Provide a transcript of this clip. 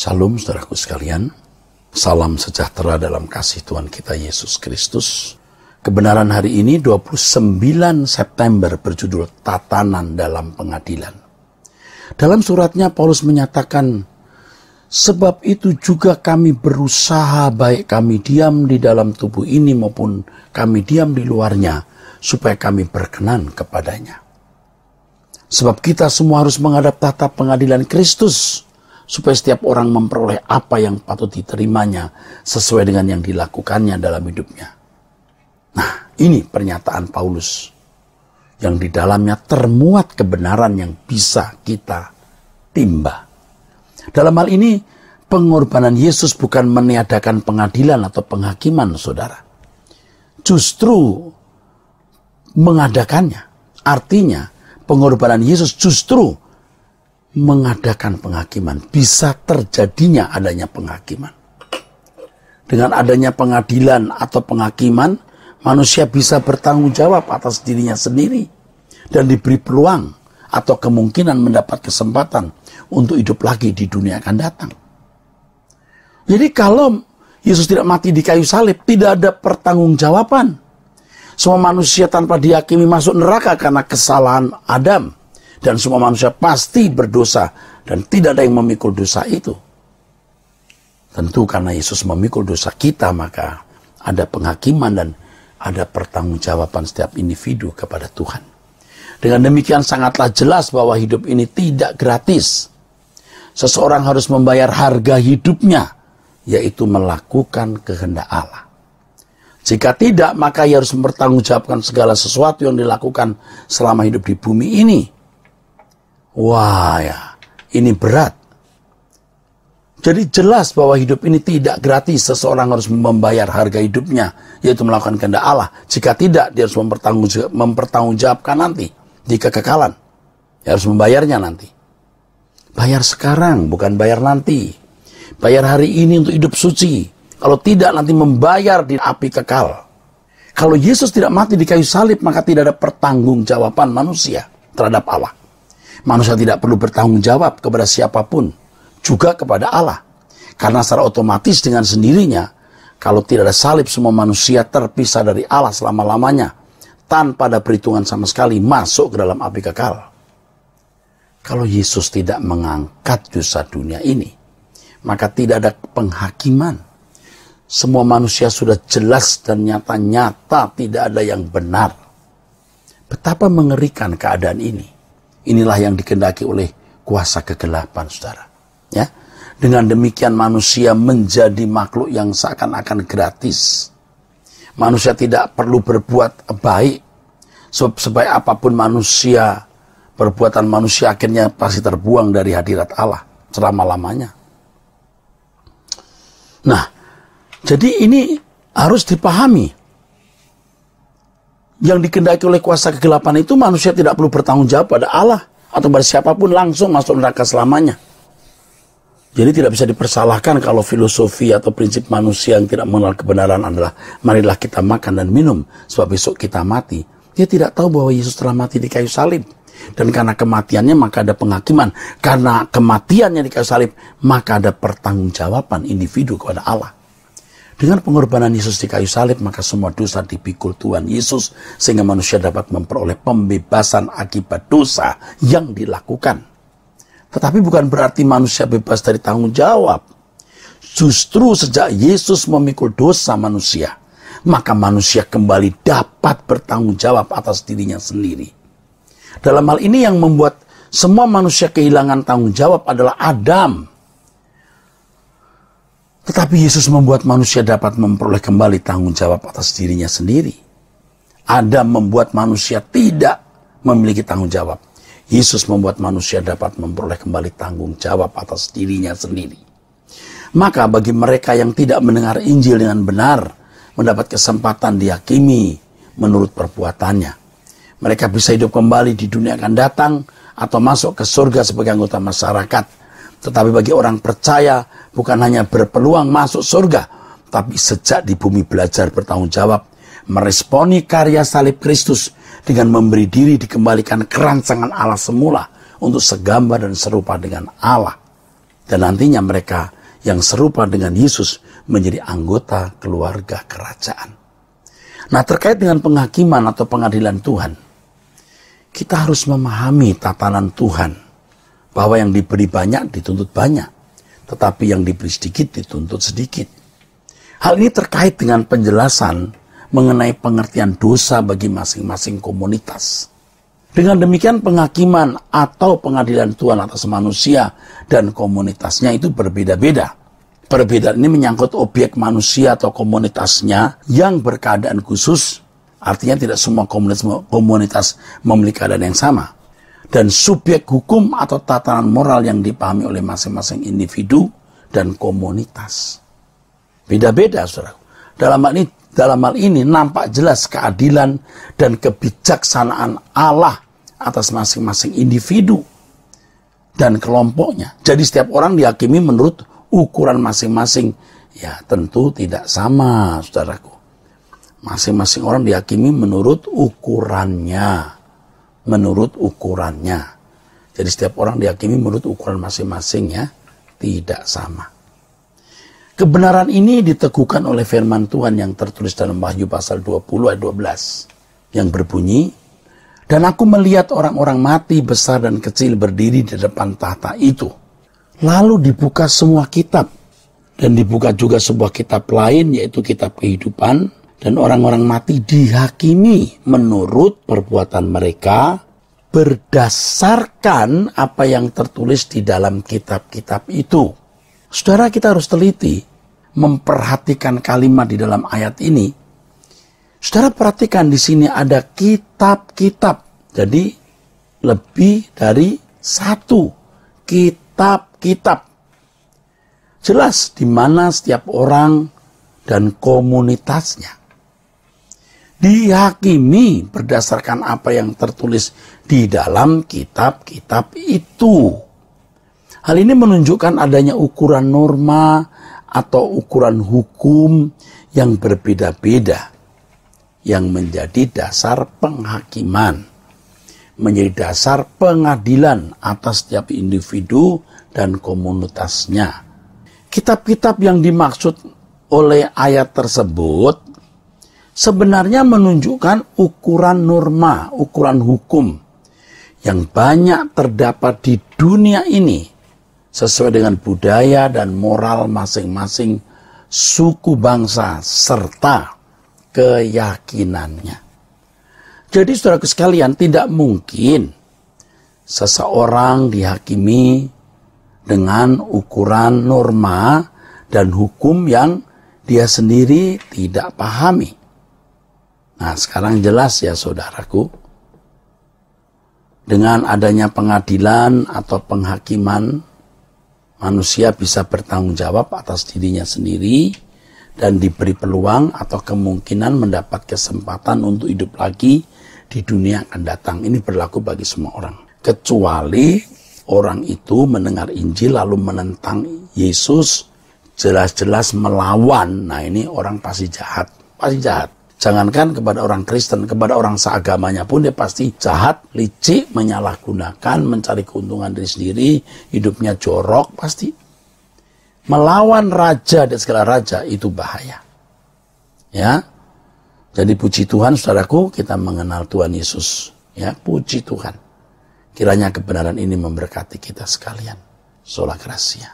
Shalom saudaraku sekalian. Salam sejahtera dalam kasih Tuhan kita Yesus Kristus. Kebenaran hari ini 29 September berjudul Tatanan dalam Pengadilan. Dalam suratnya Paulus menyatakan Sebab itu juga kami berusaha baik kami diam di dalam tubuh ini maupun kami diam di luarnya supaya kami berkenan kepadanya. Sebab kita semua harus menghadap tata pengadilan Kristus supaya setiap orang memperoleh apa yang patut diterimanya sesuai dengan yang dilakukannya dalam hidupnya. Nah, ini pernyataan Paulus yang di dalamnya termuat kebenaran yang bisa kita timba. Dalam hal ini, pengorbanan Yesus bukan meniadakan pengadilan atau penghakiman, saudara. Justru mengadakannya. Artinya, pengorbanan Yesus justru mengadakan penghakiman, bisa terjadinya adanya penghakiman. Dengan adanya pengadilan atau penghakiman, manusia bisa bertanggung jawab atas dirinya sendiri dan diberi peluang atau kemungkinan mendapat kesempatan untuk hidup lagi di dunia akan datang. Jadi kalau Yesus tidak mati di kayu salib, tidak ada pertanggungjawaban. Semua manusia tanpa dihakimi masuk neraka karena kesalahan Adam dan semua manusia pasti berdosa dan tidak ada yang memikul dosa itu. Tentu karena Yesus memikul dosa kita maka ada penghakiman dan ada pertanggungjawaban setiap individu kepada Tuhan. Dengan demikian sangatlah jelas bahwa hidup ini tidak gratis. Seseorang harus membayar harga hidupnya, yaitu melakukan kehendak Allah. Jika tidak, maka ia harus mempertanggungjawabkan segala sesuatu yang dilakukan selama hidup di bumi ini. Wah ya, ini berat. Jadi jelas bahwa hidup ini tidak gratis. Seseorang harus membayar harga hidupnya, yaitu melakukan kehendak Allah. Jika tidak, dia harus mempertanggungjawabkan nanti jika kekekalan. Dia harus membayarnya nanti. Bayar sekarang, bukan bayar nanti. Bayar hari ini untuk hidup suci. Kalau tidak, nanti membayar di api kekal. Kalau Yesus tidak mati di kayu salib, maka tidak ada pertanggungjawaban manusia terhadap Allah. Manusia tidak perlu bertanggung jawab kepada siapapun, juga kepada Allah. Karena secara otomatis dengan sendirinya, kalau tidak ada salib semua manusia terpisah dari Allah selama-lamanya, tanpa ada perhitungan sama sekali masuk ke dalam api kekal. Kalau Yesus tidak mengangkat dosa dunia ini, maka tidak ada penghakiman. Semua manusia sudah jelas dan nyata-nyata tidak ada yang benar. Betapa mengerikan keadaan ini. Inilah yang dikendaki oleh kuasa kegelapan, saudara. Ya, dengan demikian manusia menjadi makhluk yang seakan-akan gratis. Manusia tidak perlu berbuat baik. Sebab sebaik apapun manusia, perbuatan manusia akhirnya pasti terbuang dari hadirat Allah selama-lamanya. Nah, jadi ini harus dipahami yang dikendaki oleh kuasa kegelapan itu manusia tidak perlu bertanggung jawab pada Allah atau pada siapapun langsung masuk neraka selamanya. Jadi tidak bisa dipersalahkan kalau filosofi atau prinsip manusia yang tidak mengenal kebenaran adalah marilah kita makan dan minum sebab besok kita mati. Dia tidak tahu bahwa Yesus telah mati di kayu salib. Dan karena kematiannya maka ada penghakiman. Karena kematiannya di kayu salib maka ada pertanggungjawaban individu kepada Allah. Dengan pengorbanan Yesus di kayu salib, maka semua dosa dipikul Tuhan Yesus, sehingga manusia dapat memperoleh pembebasan akibat dosa yang dilakukan. Tetapi bukan berarti manusia bebas dari tanggung jawab. Justru sejak Yesus memikul dosa manusia, maka manusia kembali dapat bertanggung jawab atas dirinya sendiri. Dalam hal ini yang membuat semua manusia kehilangan tanggung jawab adalah Adam tetapi Yesus membuat manusia dapat memperoleh kembali tanggung jawab atas dirinya sendiri. Adam membuat manusia tidak memiliki tanggung jawab. Yesus membuat manusia dapat memperoleh kembali tanggung jawab atas dirinya sendiri. Maka bagi mereka yang tidak mendengar Injil dengan benar, mendapat kesempatan dihakimi menurut perbuatannya. Mereka bisa hidup kembali di dunia akan datang atau masuk ke surga sebagai anggota masyarakat. Tetapi bagi orang percaya, bukan hanya berpeluang masuk surga, tapi sejak di bumi belajar bertanggung jawab, meresponi karya salib Kristus dengan memberi diri dikembalikan kerancangan Allah semula untuk segambar dan serupa dengan Allah. Dan nantinya mereka yang serupa dengan Yesus menjadi anggota keluarga kerajaan. Nah terkait dengan penghakiman atau pengadilan Tuhan, kita harus memahami tatanan Tuhan bahwa yang diberi banyak dituntut banyak tetapi yang diberi sedikit dituntut sedikit. Hal ini terkait dengan penjelasan mengenai pengertian dosa bagi masing-masing komunitas. Dengan demikian penghakiman atau pengadilan Tuhan atas manusia dan komunitasnya itu berbeda-beda. Perbedaan ini menyangkut objek manusia atau komunitasnya yang berkeadaan khusus, artinya tidak semua komunitas memiliki keadaan yang sama dan subjek hukum atau tatanan moral yang dipahami oleh masing-masing individu dan komunitas. Beda-beda, saudara. Dalam hal ini, dalam hal ini nampak jelas keadilan dan kebijaksanaan Allah atas masing-masing individu dan kelompoknya. Jadi setiap orang dihakimi menurut ukuran masing-masing. Ya tentu tidak sama, saudaraku. Masing-masing orang dihakimi menurut ukurannya menurut ukurannya. Jadi setiap orang dihakimi menurut ukuran masing masingnya tidak sama. Kebenaran ini diteguhkan oleh firman Tuhan yang tertulis dalam Wahyu pasal 20 ayat 12 yang berbunyi dan aku melihat orang-orang mati besar dan kecil berdiri di depan tahta itu. Lalu dibuka semua kitab dan dibuka juga sebuah kitab lain yaitu kitab kehidupan dan orang-orang mati dihakimi menurut perbuatan mereka berdasarkan apa yang tertulis di dalam kitab-kitab itu. Saudara kita harus teliti memperhatikan kalimat di dalam ayat ini. Saudara perhatikan di sini ada kitab-kitab. Jadi lebih dari satu kitab-kitab. Jelas di mana setiap orang dan komunitasnya dihakimi berdasarkan apa yang tertulis di dalam kitab-kitab itu. Hal ini menunjukkan adanya ukuran norma atau ukuran hukum yang berbeda-beda yang menjadi dasar penghakiman, menjadi dasar pengadilan atas setiap individu dan komunitasnya. Kitab-kitab yang dimaksud oleh ayat tersebut sebenarnya menunjukkan ukuran norma, ukuran hukum yang banyak terdapat di dunia ini sesuai dengan budaya dan moral masing-masing suku bangsa serta keyakinannya. Jadi saudara sekalian tidak mungkin seseorang dihakimi dengan ukuran norma dan hukum yang dia sendiri tidak pahami. Nah, sekarang jelas ya saudaraku, dengan adanya pengadilan atau penghakiman, manusia bisa bertanggung jawab atas dirinya sendiri dan diberi peluang atau kemungkinan mendapat kesempatan untuk hidup lagi di dunia akan datang. Ini berlaku bagi semua orang. Kecuali orang itu mendengar Injil lalu menentang Yesus jelas-jelas melawan. Nah ini orang pasti jahat. Pasti jahat Jangankan kepada orang Kristen, kepada orang seagamanya pun dia pasti jahat, licik, menyalahgunakan, mencari keuntungan diri sendiri, hidupnya jorok pasti. Melawan raja dan segala raja itu bahaya. Ya. Jadi puji Tuhan saudaraku, kita mengenal Tuhan Yesus. Ya, puji Tuhan. Kiranya kebenaran ini memberkati kita sekalian. Sola Gracia.